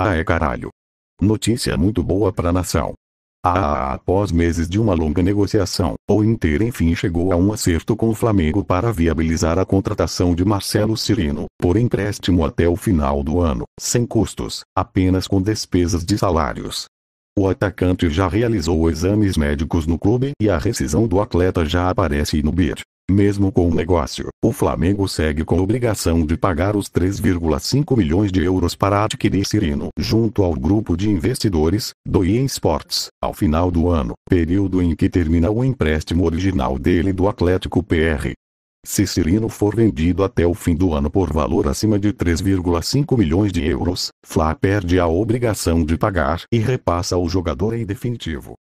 Ah é caralho. Notícia muito boa pra nação. Ah, ah, ah, após meses de uma longa negociação, o Inter enfim chegou a um acerto com o Flamengo para viabilizar a contratação de Marcelo Cirino, por empréstimo até o final do ano, sem custos, apenas com despesas de salários. O atacante já realizou exames médicos no clube e a rescisão do atleta já aparece no BID. Mesmo com o negócio, o Flamengo segue com a obrigação de pagar os 3,5 milhões de euros para adquirir Cirino, junto ao grupo de investidores, do Sports, ao final do ano, período em que termina o empréstimo original dele do Atlético PR. Se Cirino for vendido até o fim do ano por valor acima de 3,5 milhões de euros, Fla perde a obrigação de pagar e repassa ao jogador em definitivo.